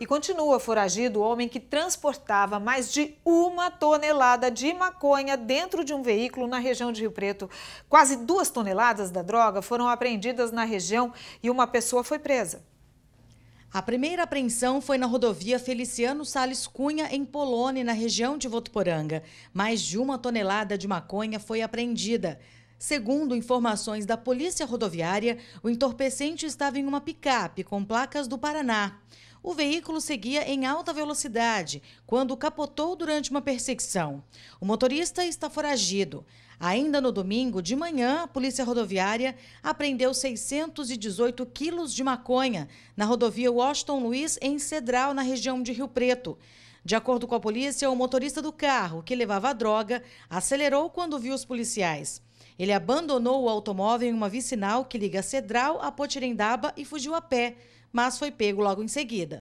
E continua foragido o homem que transportava mais de uma tonelada de maconha dentro de um veículo na região de Rio Preto. Quase duas toneladas da droga foram apreendidas na região e uma pessoa foi presa. A primeira apreensão foi na rodovia Feliciano Sales Cunha, em Polônia, na região de Votuporanga. Mais de uma tonelada de maconha foi apreendida. Segundo informações da Polícia Rodoviária, o entorpecente estava em uma picape com placas do Paraná. O veículo seguia em alta velocidade quando capotou durante uma perseguição. O motorista está foragido. Ainda no domingo de manhã, a Polícia Rodoviária apreendeu 618 quilos de maconha na rodovia Washington Luiz, em Cedral, na região de Rio Preto. De acordo com a polícia, o motorista do carro, que levava a droga, acelerou quando viu os policiais. Ele abandonou o automóvel em uma vicinal que liga Cedral a Potirendaba e fugiu a pé, mas foi pego logo em seguida.